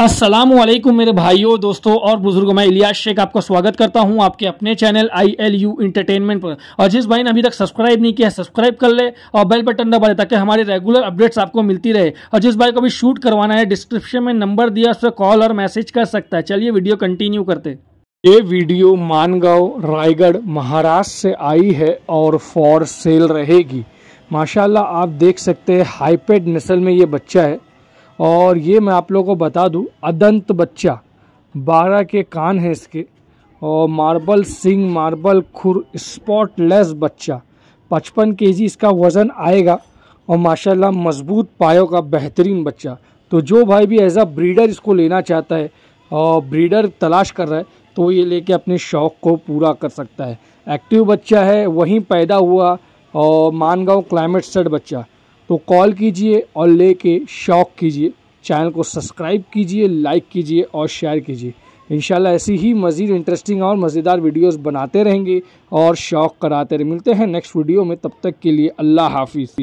असलम मेरे भाइयों दोस्तों और बुजुर्गों मैं इलियास शेख आपका स्वागत करता हूं आपके अपने channel I L U entertainment पर और जिस भाई ने अभी तक सब्सक्राइब नहीं किया है सब्सक्राइब कर ले और बेल बटन दबा ले ताकि हमारे रेगुलर अपडेट्स आपको मिलती रहे और जिस भाई को भी शूट करवाना है डिस्क्रिप्शन में नंबर दिया उससे कॉल और मैसेज कर सकता है चलिए वीडियो कंटिन्यू करते ये वीडियो मानगांव रायगढ़ महाराष्ट्र से आई है और फॉर सेल रहेगी माशाल्लाह आप देख सकते हैं हाईपेड नस्ल में ये बच्चा है और ये मैं आप लोगों को बता दूँ अदंत बच्चा बारह के कान हैं इसके और मार्बल सिंह मार्बल खुर स्पॉटलेस बच्चा पचपन के इसका वज़न आएगा और माशाल्लाह मजबूत पायों का बेहतरीन बच्चा तो जो भाई भी एज आ ब्रीडर इसको लेना चाहता है और ब्रीडर तलाश कर रहा है तो ये लेके अपने शौक़ को पूरा कर सकता है एक्टिव बच्चा है वहीं पैदा हुआ और मानगांव क्लाइमेट सेट बच्चा तो कॉल कीजिए और लेके शौक कीजिए चैनल को सब्सक्राइब कीजिए लाइक कीजिए और शेयर कीजिए इन ऐसी ही मज़ीद इंटरेस्टिंग और मज़ेदार वीडियोस बनाते रहेंगे और शौक कराते रहें मिलते हैं नेक्स्ट वीडियो में तब तक के लिए अल्लाह हाफिज़